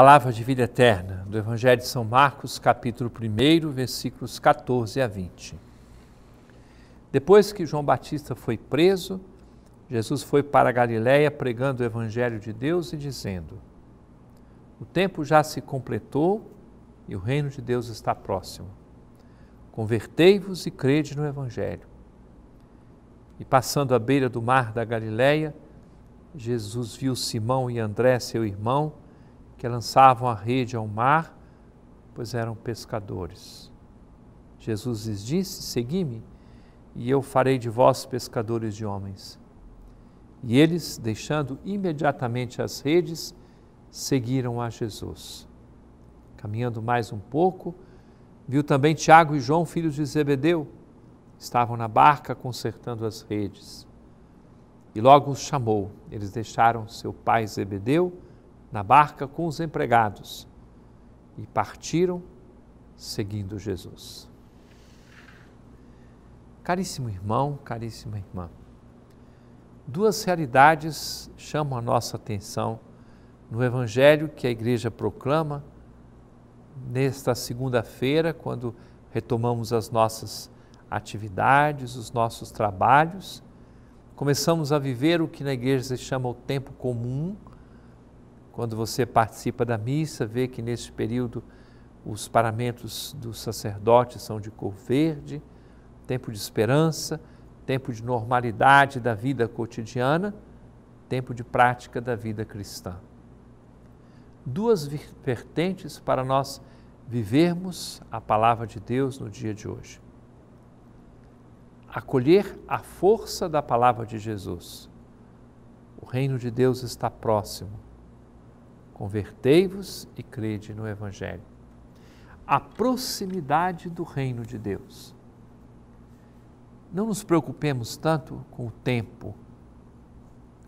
Palavra de vida eterna, do Evangelho de São Marcos, capítulo 1, versículos 14 a 20. Depois que João Batista foi preso, Jesus foi para Galiléia pregando o Evangelho de Deus e dizendo: O tempo já se completou e o reino de Deus está próximo. Convertei-vos e crede no Evangelho. E passando à beira do mar da Galiléia, Jesus viu Simão e André, seu irmão, que lançavam a rede ao mar, pois eram pescadores. Jesus lhes disse: Segui-me, e eu farei de vós pescadores de homens. E eles, deixando imediatamente as redes, seguiram a Jesus. Caminhando mais um pouco, viu também Tiago e João, filhos de Zebedeu, estavam na barca consertando as redes. E logo os chamou. Eles deixaram seu pai Zebedeu na barca com os empregados e partiram seguindo Jesus. Caríssimo irmão, caríssima irmã, duas realidades chamam a nossa atenção no Evangelho que a igreja proclama nesta segunda-feira, quando retomamos as nossas atividades, os nossos trabalhos, começamos a viver o que na igreja se chama o tempo comum, quando você participa da missa, vê que nesse período os paramentos dos sacerdotes são de cor verde, tempo de esperança, tempo de normalidade da vida cotidiana, tempo de prática da vida cristã. Duas vertentes para nós vivermos a palavra de Deus no dia de hoje. Acolher a força da palavra de Jesus. O reino de Deus está próximo Convertei-vos e crede no Evangelho. A proximidade do reino de Deus. Não nos preocupemos tanto com o tempo.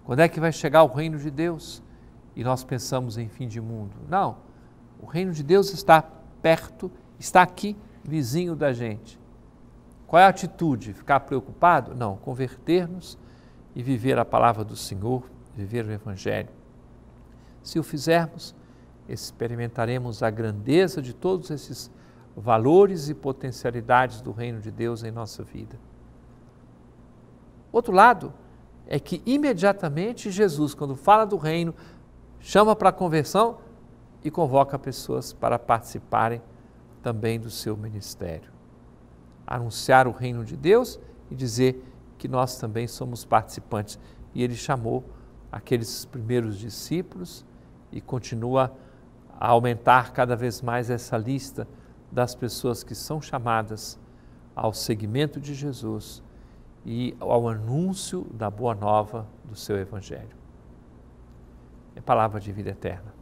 Quando é que vai chegar o reino de Deus? E nós pensamos em fim de mundo. Não. O reino de Deus está perto, está aqui, vizinho da gente. Qual é a atitude? Ficar preocupado? Não, converter-nos e viver a palavra do Senhor, viver o Evangelho. Se o fizermos, experimentaremos a grandeza de todos esses valores e potencialidades do reino de Deus em nossa vida. Outro lado é que imediatamente Jesus, quando fala do reino, chama para a conversão e convoca pessoas para participarem também do seu ministério. Anunciar o reino de Deus e dizer que nós também somos participantes. E ele chamou aqueles primeiros discípulos e continua a aumentar cada vez mais essa lista das pessoas que são chamadas ao seguimento de Jesus e ao anúncio da boa nova do seu Evangelho. É palavra de vida eterna.